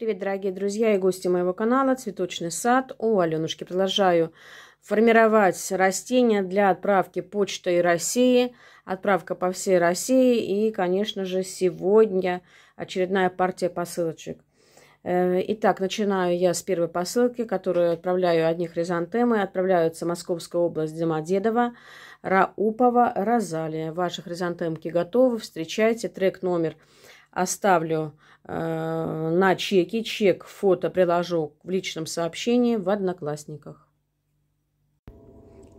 Привет, дорогие друзья и гости моего канала «Цветочный сад». У Аленушки продолжаю формировать растения для отправки почтой России, отправка по всей России и, конечно же, сегодня очередная партия посылочек. Э, итак, начинаю я с первой посылки, которую отправляю одни хризантемы. Отправляются Московская область, Домодедово, Раупова, Розалия. Ваши хризантемки готовы, встречайте. Трек номер оставлю э, на чеке. Чек, фото приложу в личном сообщении в Одноклассниках.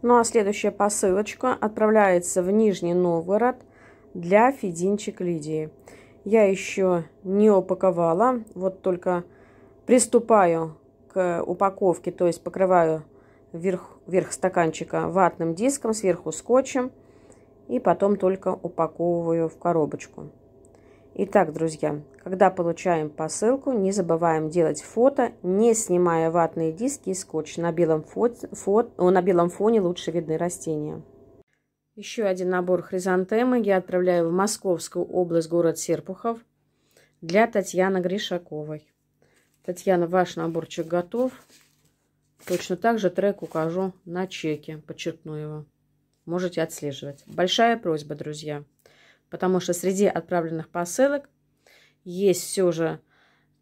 Ну а следующая посылочка отправляется в Нижний Новгород для Фединчик Лидии. Я еще не упаковала, вот только приступаю к упаковке, то есть покрываю верх, верх стаканчика ватным диском, сверху скотчем и потом только упаковываю в коробочку. Итак, друзья, когда получаем посылку, не забываем делать фото, не снимая ватные диски и скотч. На белом, фо фо на белом фоне лучше видны растения. Еще один набор хризантемы я отправляю в Московскую область, город Серпухов, для Татьяны Гришаковой. Татьяна, ваш наборчик готов. Точно так же трек укажу на чеке, подчеркну его. Можете отслеживать. Большая просьба, друзья потому что среди отправленных посылок есть все же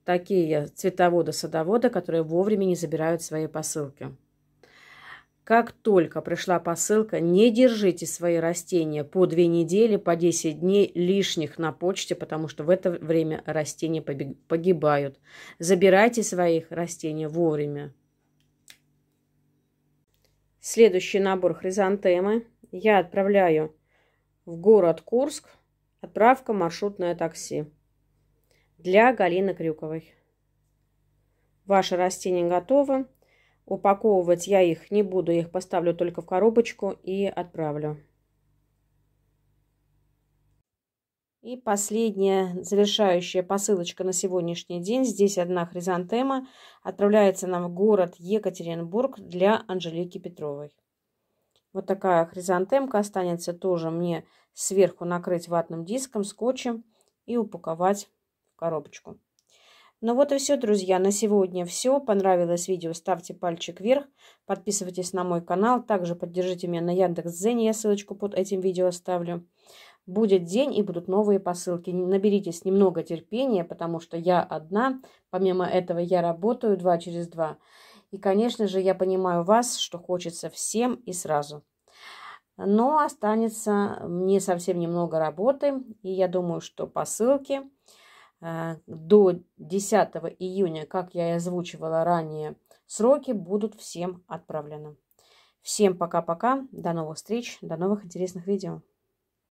такие цветоводы-садоводы, которые вовремя не забирают свои посылки. Как только пришла посылка, не держите свои растения по 2 недели, по 10 дней лишних на почте, потому что в это время растения погибают. Забирайте своих растения вовремя. Следующий набор хризантемы я отправляю в город Курск Отправка маршрутное такси. Для Галины Крюковой. Ваши растения готовы. Упаковывать я их не буду, я их поставлю только в коробочку и отправлю. И последняя завершающая посылочка на сегодняшний день. Здесь одна хризантема отправляется нам в город Екатеринбург для Анжелики Петровой. Вот такая хризантемка останется тоже мне сверху накрыть ватным диском, скотчем и упаковать в коробочку. Ну вот и все, друзья, на сегодня все. Понравилось видео, ставьте пальчик вверх, подписывайтесь на мой канал, также поддержите меня на Яндекс.Дзене, я ссылочку под этим видео оставлю. Будет день и будут новые посылки. Наберитесь немного терпения, потому что я одна. Помимо этого я работаю два через два. И, конечно же, я понимаю вас, что хочется всем и сразу. Но останется мне совсем немного работы, и я думаю, что посылки э, до 10 июня, как я и озвучивала ранее, сроки будут всем отправлены. Всем пока-пока, до новых встреч, до новых интересных видео.